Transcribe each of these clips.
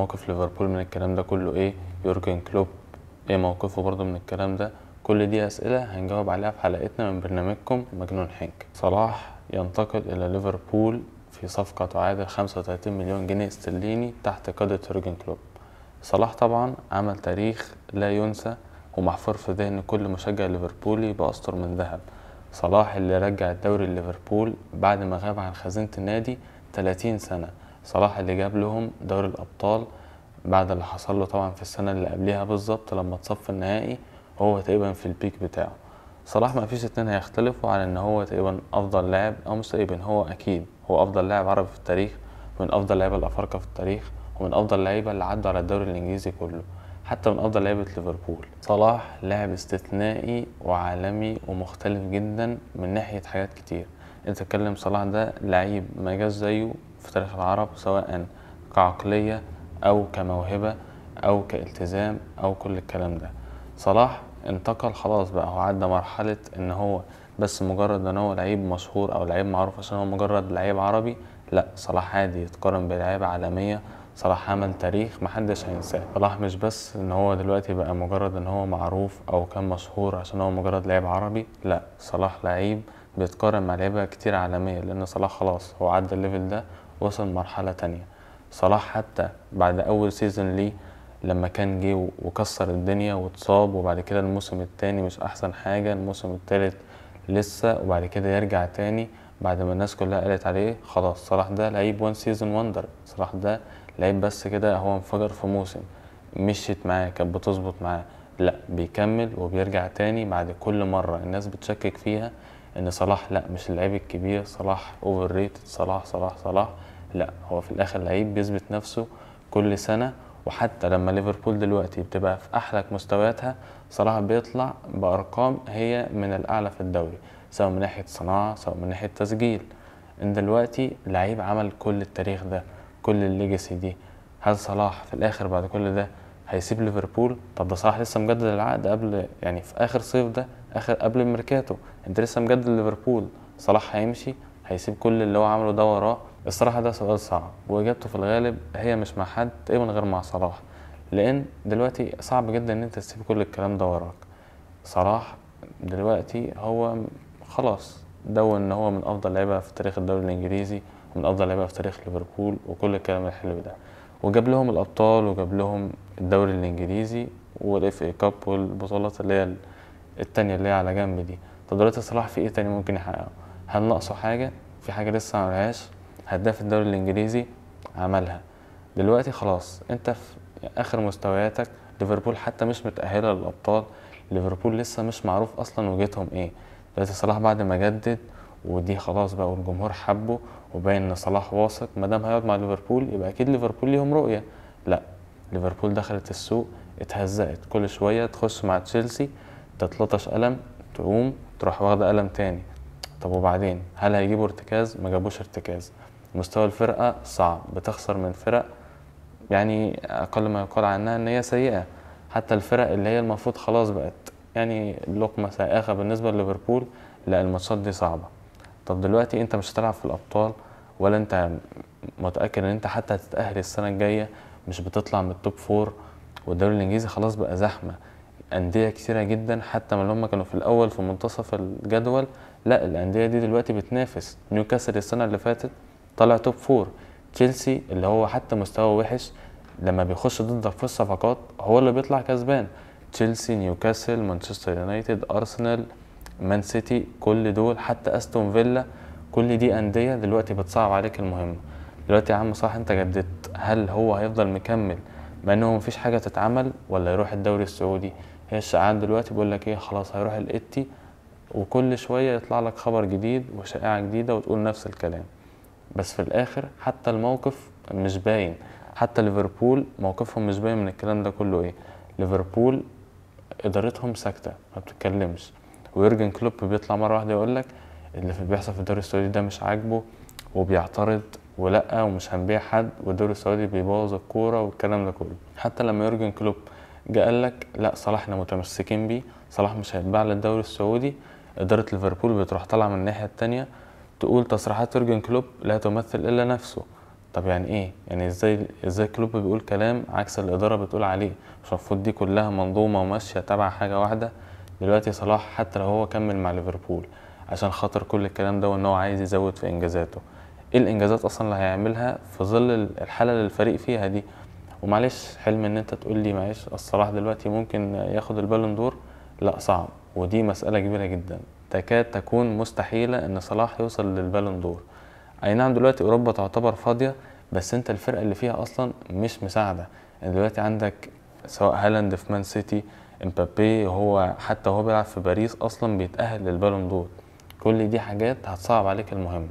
موقف ليفربول من الكلام ده كله ايه يورجن كلوب ايه موقفه برضه من الكلام ده كل دي اسئله هنجاوب عليها في حلقتنا من برنامجكم مجنون حنك صلاح ينتقل الى ليفربول في صفقه تعادل 35 مليون جنيه استرليني تحت قياده يورجن كلوب صلاح طبعا عمل تاريخ لا ينسى ومحفور في ذهن كل مشجع ليفربولي بأسطر من ذهب صلاح اللي رجع الدوري ليفربول بعد ما غاب عن خزينة النادي 30 سنة صلاح اللي جاب لهم دوري الابطال بعد اللي حصل له طبعا في السنه اللي قبلها بالظبط لما اتصف النهائي هو تقريبا في البيك بتاعه صلاح ما فيش اتنين هيختلفوا على ان هو تقريبا افضل لاعب او مش تقريبا هو اكيد هو افضل لاعب عربي في التاريخ ومن افضل لعيبه الافارقه في التاريخ ومن افضل اللعيبه اللي عدوا على الدوري الانجليزي كله حتى من افضل لعيبه ليفربول صلاح لاعب استثنائي وعالمي ومختلف جدا من ناحيه حاجات كتير انت تتكلم صلاح ده لعيب ما جاش زيه في تاريخ العرب سواء كعقليه او كموهبه او كالتزام او كل الكلام ده صلاح انتقل خلاص بقى هو عدى مرحله ان هو بس مجرد ان هو لعيب مشهور او لعيب معروف عشان هو مجرد لعيب عربي لا صلاح عادي يتقارن بلعيبه عالميه صلاح عمل تاريخ محدش هينساه صلاح مش بس ان هو دلوقتي بقى مجرد ان هو معروف او كان مشهور عشان هو مجرد لعيب عربي لا صلاح لعيب بيتقارن مع لعيبه كتير عالميه لان صلاح خلاص هو عدى الليفل ده وصل مرحله تانية صلاح حتى بعد اول سيزون ليه لما كان جه وكسر الدنيا واتصاب وبعد كده الموسم التاني مش احسن حاجه الموسم التالت لسه وبعد كده يرجع تاني بعد ما الناس كلها قالت عليه خلاص صلاح ده لعيب وان سيزون وندر صلاح ده لعيب بس كده هو انفجر في موسم مشيت معاه كانت بتظبط معاه لا بيكمل وبيرجع تاني بعد كل مرة الناس بتشكك فيها ان صلاح لا مش اللعيب الكبير صلاح اوفر ريتد صلاح صلاح صلاح لا هو في الاخر لعيب بيثبت نفسه كل سنه وحتى لما ليفربول دلوقتي بتبقى في احلك مستوياتها صلاح بيطلع بارقام هي من الاعلى في الدوري سواء من ناحيه صناعه سواء من ناحيه تسجيل ان دلوقتي لعيب عمل كل التاريخ ده كل الليجاسي دي هل صلاح في الاخر بعد كل ده هيسيب ليفربول طب ده صلاح لسه مجدد العقد قبل يعني في اخر صيف ده اخر قبل الميركاتو انت لسه مجدد ليفربول صلاح هيمشي هيسيب كل اللي هو عمله ده وراه الصراحه ده سؤال صعب واجابته في الغالب هي مش مع حد تقريبا إيه غير مع صلاح لان دلوقتي صعب جدا ان انت تسيب كل الكلام ده وراك صلاح دلوقتي هو خلاص دون ان هو من افضل لعيبه في تاريخ الدوري الانجليزي ومن افضل لعيبه في تاريخ ليفربول وكل الكلام الحلو ده وجاب لهم الابطال وجاب لهم الدوري الانجليزي والاف اي كاب والبطولات اللي هي التانية اللي هي على جنب دي طب دلوقتي صلاح في ايه تاني ممكن يحققه هل ناقصه حاجه في حاجه لسه ما عملهاش هداف الدوري الانجليزي عملها دلوقتي خلاص انت في اخر مستوياتك ليفربول حتى مش متاهله للابطال ليفربول لسه مش معروف اصلا وجهتهم ايه دلوقتي صلاح بعد ما جدد ودي خلاص بقى والجمهور حبه وباين ان صلاح واثق ما دام هيقعد مع ليفربول يبقى اكيد ليفربول ليهم رؤيه لا ليفربول دخلت السوق اتهزقت كل شويه تخش مع تشيلسي تتلطش قلم تقوم تروح واخده قلم تاني طب وبعدين هل هيجيبوا ارتكاز ما جابوش ارتكاز مستوى الفرقه صعب بتخسر من فرق يعني اقل ما يقال عنها ان هي سيئه حتى الفرق اللي هي المفروض خلاص بقت يعني لقمه سائغه بالنسبه لليفربول لا الماتشات دي صعبه طب دلوقتي انت مش هتلعب في الابطال ولا انت متاكد ان انت حتى هتتاهل السنه الجايه مش بتطلع من التوب فور والدوري الانجليزي خلاص بقى زحمه انديه كثيره جدا حتى ما اللي هم كانوا في الاول في منتصف الجدول لا الانديه دي دلوقتي بتنافس نيوكاسل السنه اللي فاتت طلع توب فور تشيلسي اللي هو حتى مستواه وحش لما بيخش ضدك في الصفقات هو اللي بيطلع كسبان تشيلسي نيوكاسل مانشستر يونايتد ارسنال مان سيتي كل دول حتى استون فيلا كل دي انديه دلوقتي بتصعب عليك المهمه دلوقتي يا عم صلاح انت جددت هل هو هيفضل مكمل مع انه مفيش حاجه تتعمل ولا يروح الدوري السعودي هي الشائعات دلوقتي بيقول لك ايه خلاص هيروح الاتي وكل شويه يطلع لك خبر جديد وشائعه جديده وتقول نفس الكلام بس في الاخر حتى الموقف مش باين حتى ليفربول موقفهم مش باين من الكلام ده كله ايه ليفربول ادارتهم ساكته ما بتتكلمش ويورجن كلوب بيطلع مره واحده يقول لك اللي بيحصل في الدوري السعودي ده مش عاجبه وبيعترض ولا ومش هنبيع حد والدوري السعودي بيبوظ الكوره والكلام ده كله حتى لما يورجن كلوب جه قال لك لا صلاح احنا متمسكين بيه صلاح مش هيتباع للدوري السعودي اداره ليفربول بتروح طالعه من الناحيه الثانيه تقول تصريحات يورجن كلوب لا تمثل الا نفسه طب يعني ايه يعني ازاي ازاي كلوب بيقول كلام عكس الاداره بتقول عليه مش المفروض دي كلها منظومه وماشيه تبع حاجه واحده دلوقتي صلاح حتى لو هو كمل مع ليفربول عشان خاطر كل الكلام ده وان هو عايز يزود في انجازاته ايه الانجازات اصلا اللي هيعملها في ظل الحاله اللي الفريق فيها دي ومعلش حلم ان انت تقول لي معلش الصلاح دلوقتي ممكن ياخد البالون دور لا صعب ودي مساله كبيره جدا تكاد تكون مستحيله ان صلاح يوصل للبالون دور اي نعم دلوقتي اوروبا تعتبر فاضيه بس انت الفرقه اللي فيها اصلا مش مساعده دلوقتي عندك سواء هالاند في مان سيتي امبابي هو حتى وهو بيلعب في باريس اصلا بيتاهل للبالون دور كل دي حاجات هتصعب عليك المهمه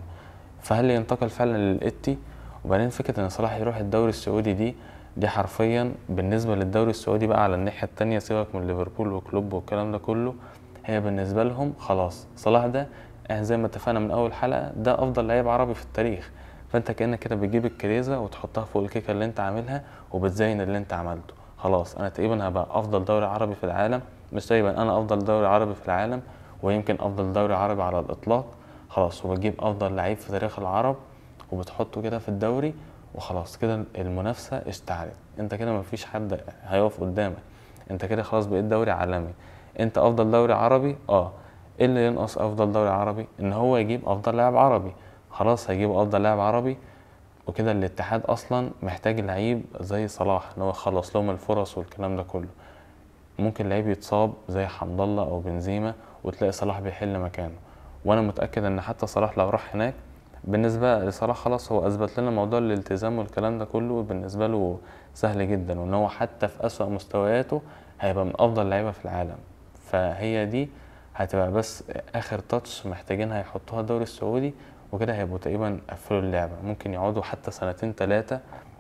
فهل ينتقل فعلا للاتي وبعدين فكره ان صلاح يروح الدوري السعودي دي دي حرفيا بالنسبه للدوري السعودي بقى على الناحيه التانية سيبك من ليفربول وكلوب والكلام ده كله هي بالنسبه لهم خلاص صلاح ده آه، زي ما اتفقنا من اول حلقه ده افضل لعيب عربي في التاريخ فانت كانك كده بتجيب الكريزه وتحطها فوق الكيكه اللي انت عاملها وبتزين اللي انت عملته خلاص انا تقريبا هبقى افضل دوري عربي في العالم مش تقريبا انا افضل دوري عربي في العالم ويمكن افضل دوري عربي على الاطلاق خلاص وبجيب افضل لعيب في تاريخ العرب وبتحطه كده في الدوري وخلاص كده المنافسه اشتعلت انت كده مفيش حد هيقف قدامك انت كده خلاص بقيت دوري عالمي انت افضل دوري عربي اه ايه اللي ينقص افضل دوري عربي ان هو يجيب افضل لاعب عربي خلاص هيجيب افضل لاعب عربي وكده الاتحاد اصلا محتاج لعيب زي صلاح ان هو يخلص لهم الفرص والكلام ده كله ممكن لعيب يتصاب زي حمد الله او بنزيما وتلاقي صلاح بيحل مكانه وانا متاكد ان حتى صلاح لو راح هناك بالنسبه لصلاح خلاص هو اثبت لنا موضوع الالتزام والكلام ده كله بالنسبه له سهل جدا وان هو حتى في اسوا مستوياته هيبقى من افضل لعيبة في العالم فهي دي هتبقى بس اخر تاتش محتاجين هيحطوها الدوري السعودي وكده هيبقوا تقريبا قفلوا اللعبه ممكن يقعدوا حتى سنتين ثلاثه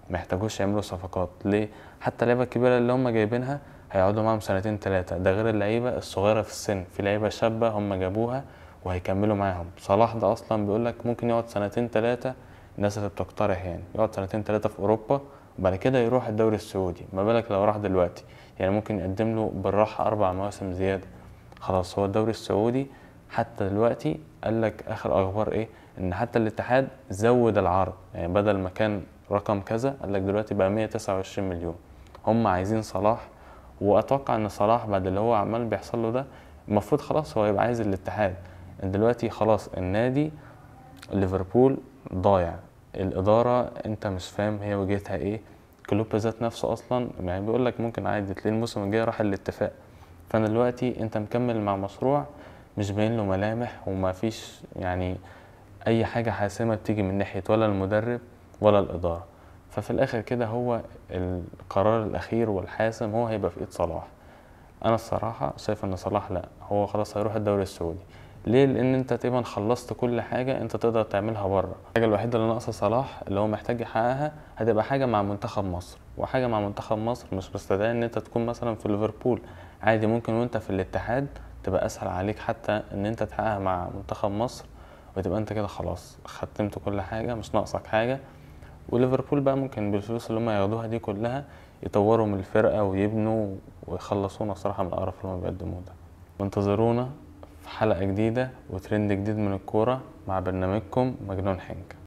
ما يحتاجوش يعملوا صفقات ليه حتى اللعيبه الكبيره اللي هم جايبينها هيقعدوا معاهم سنتين ثلاثه ده غير اللعيبه الصغيره في السن في لعيبه شابه هم جابوها وهيكملوا معاهم صلاح ده اصلا بيقول لك ممكن يقعد سنتين ثلاثه الناس اللي بتقترح يعني يقعد سنتين ثلاثه في اوروبا وبعد كده يروح الدوري السعودي ما بالك لو راح دلوقتي يعني ممكن يقدم له بالراحه اربع مواسم زياده خلاص هو الدوري السعودي حتى دلوقتي قال لك اخر اخبار ايه ان حتى الاتحاد زود العرض يعني بدل ما كان رقم كذا قال لك دلوقتي بقى 129 مليون هم عايزين صلاح واتوقع ان صلاح بعد اللي هو عمال بيحصل له ده المفروض خلاص هو يبقى عايز الاتحاد دلوقتي خلاص النادي ليفربول ضايع الإدارة أنت مش فاهم هي وجهتها إيه كلوب ذات نفسه أصلا يعني بيقول لك ممكن عادي تلاقي الموسم الجاي راح الاتفاق فأنا دلوقتي أنت مكمل مع مشروع مش باين له ملامح وما فيش يعني أي حاجة حاسمة بتيجي من ناحية ولا المدرب ولا الإدارة ففي الآخر كده هو القرار الأخير والحاسم هو هيبقى في إيد صلاح أنا الصراحة شايف إن صلاح لأ هو خلاص هيروح الدوري السعودي ليه لان انت تقريبا خلصت كل حاجه انت تقدر تعملها بره الحاجه الوحيده اللي ناقصه صلاح اللي هو محتاج يحققها هتبقى حاجه مع منتخب مصر وحاجه مع منتخب مصر مش مستدعي ان انت تكون مثلا في ليفربول عادي ممكن وانت في الاتحاد تبقى اسهل عليك حتى ان انت تحققها مع منتخب مصر وتبقى انت كده خلاص ختمت كل حاجه مش ناقصك حاجه وليفربول بقى ممكن بالفلوس اللي هم ياخدوها دي كلها يطوروا من الفرقه ويبنوا ويخلصونا صراحه من القرف اللي هم بيقدموه ده وانتظرونا حلقة جديدة وترند جديد من الكورة مع برنامجكم مجنون حنك